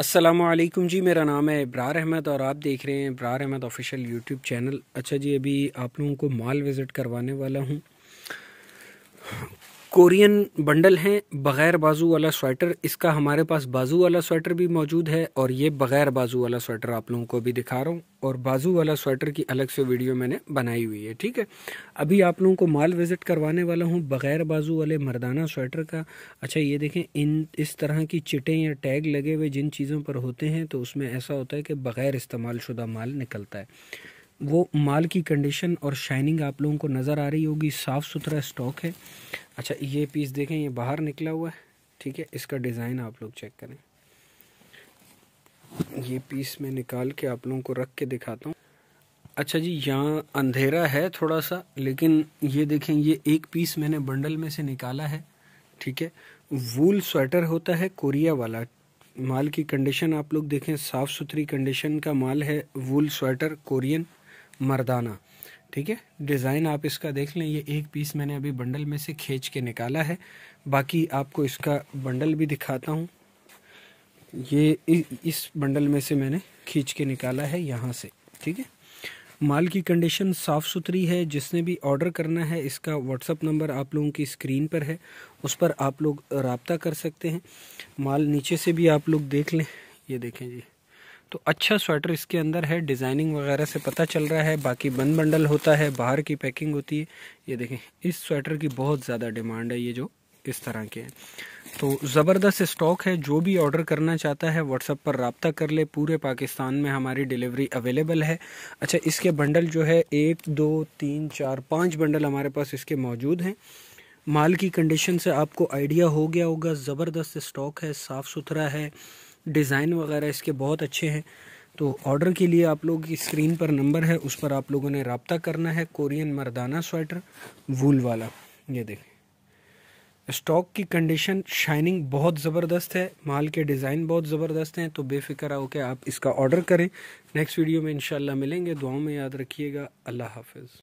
असलम जी मेरा नाम है इब्रार अहमद और आप देख रहे हैं Ibrar Ahmed official YouTube channel अच्छा जी अभी आप लोगों को माल विज़िट करवाने वाला हूँ कोरियन बंडल हैं बग़ैर बाजू वाला स्वेटर इसका हमारे पास बाजू वाला स्वेटर भी मौजूद है और ये बग़ैर बाजू वाला स्वेटर आप लोगों को भी दिखा रहा हूँ और बाजू वाला स्वेटर की अलग से वीडियो मैंने बनाई हुई है ठीक है अभी आप लोगों को माल विज़िट करवाने वाला हूँ बग़ैर बाजू वाले मर्दाना स्वेटर का अच्छा ये देखें इन इस तरह की चिटें या टैग लगे हुए जिन चीज़ों पर होते हैं तो उसमें ऐसा होता है कि बग़ैर इस्तेमाल शुदा माल निकलता है वो माल की कंडीशन और शाइनिंग आप लोगों को नज़र आ रही होगी साफ़ सुथरा स्टॉक है अच्छा ये पीस देखें ये बाहर निकला हुआ है ठीक है इसका डिज़ाइन आप लोग चेक करें ये पीस मैं निकाल के आप लोगों को रख के दिखाता हूँ अच्छा जी यहाँ अंधेरा है थोड़ा सा लेकिन ये देखें ये एक पीस मैंने बंडल में से निकाला है ठीक है वूल स्वेटर होता है कोरिया वाला माल की कंडीशन आप लोग देखें साफ़ सुथरी कंडीशन का माल है वूल स्वेटर कोरियन मर्दाना ठीक है डिज़ाइन आप इसका देख लें ये एक पीस मैंने अभी बंडल में से खींच के निकाला है बाकी आपको इसका बंडल भी दिखाता हूँ ये इस बंडल में से मैंने खींच के निकाला है यहाँ से ठीक है माल की कंडीशन साफ़ सुथरी है जिसने भी ऑर्डर करना है इसका व्हाट्सअप नंबर आप लोगों की स्क्रीन पर है उस पर आप लोग रबता कर सकते हैं माल नीचे से भी आप लोग देख लें ये देखें जी तो अच्छा स्वेटर इसके अंदर है डिज़ाइनिंग वगैरह से पता चल रहा है बाकी बंद बंडल होता है बाहर की पैकिंग होती है ये देखें इस स्वेटर की बहुत ज़्यादा डिमांड है ये जो इस तरह के हैं तो ज़बरदस्त स्टॉक है जो भी ऑर्डर करना चाहता है व्हाट्सअप पर रबता कर ले पूरे पाकिस्तान में हमारी डिलीवरी अवेलेबल है अच्छा इसके बंडल जो है एक दो तीन चार पाँच बंडल हमारे पास इसके मौजूद हैं माल की कंडीशन से आपको आइडिया हो गया होगा ज़बरदस्त स्टॉक है साफ़ सुथरा है डिज़ाइन वगैरह इसके बहुत अच्छे हैं तो ऑर्डर के लिए आप लोग की स्क्रीन पर नंबर है उस पर आप लोगों ने रबता करना है कोरियन मर्दाना स्वेटर वूल वाला ये देखें स्टॉक की कंडीशन शाइनिंग बहुत ज़बरदस्त है माल के डिज़ाइन बहुत ज़बरदस्त हैं तो बेफिक्र आओ आप इसका ऑर्डर करें नेक्स्ट वीडियो में इंशाल्लाह मिलेंगे दुआओं में याद रखिएगा अल्लाह हाफिज़